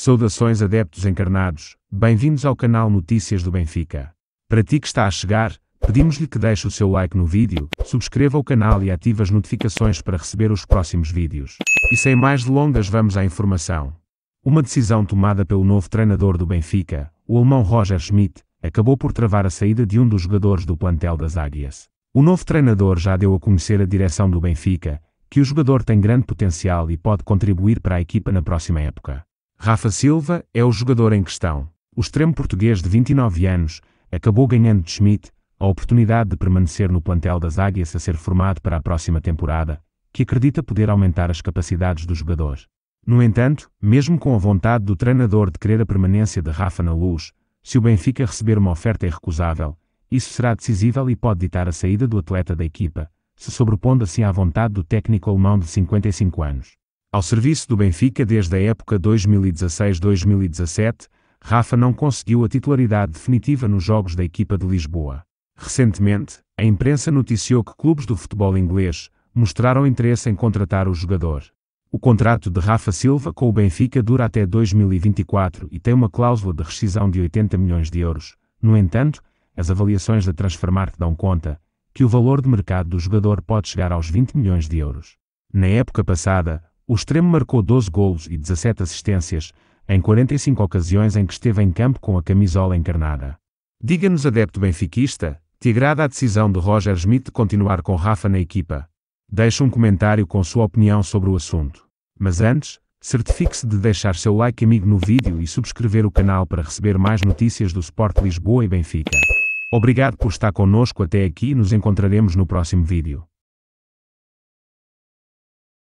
Saudações adeptos encarnados, bem-vindos ao canal Notícias do Benfica. Para ti que está a chegar, pedimos-lhe que deixe o seu like no vídeo, subscreva o canal e ative as notificações para receber os próximos vídeos. E sem mais delongas vamos à informação. Uma decisão tomada pelo novo treinador do Benfica, o alemão Roger Schmidt, acabou por travar a saída de um dos jogadores do plantel das Águias. O novo treinador já deu a conhecer a direção do Benfica, que o jogador tem grande potencial e pode contribuir para a equipa na próxima época. Rafa Silva é o jogador em questão. O extremo português de 29 anos acabou ganhando de Schmidt a oportunidade de permanecer no plantel das Águias a ser formado para a próxima temporada, que acredita poder aumentar as capacidades do jogador. No entanto, mesmo com a vontade do treinador de querer a permanência de Rafa na luz, se o Benfica receber uma oferta irrecusável, isso será decisivo e pode ditar a saída do atleta da equipa, se sobrepondo assim à vontade do técnico alemão de 55 anos. Ao serviço do Benfica desde a época 2016-2017, Rafa não conseguiu a titularidade definitiva nos jogos da equipa de Lisboa. Recentemente, a imprensa noticiou que clubes do futebol inglês mostraram interesse em contratar o jogador. O contrato de Rafa Silva com o Benfica dura até 2024 e tem uma cláusula de rescisão de 80 milhões de euros. No entanto, as avaliações da Transfermarkt dão conta que o valor de mercado do jogador pode chegar aos 20 milhões de euros. Na época passada, o extremo marcou 12 golos e 17 assistências, em 45 ocasiões em que esteve em campo com a camisola encarnada. Diga-nos, adepto benfiquista, te agrada a decisão de Roger Schmidt de continuar com Rafa na equipa? Deixe um comentário com sua opinião sobre o assunto. Mas antes, certifique-se de deixar seu like amigo no vídeo e subscrever o canal para receber mais notícias do Sport Lisboa e Benfica. Obrigado por estar connosco até aqui e nos encontraremos no próximo vídeo.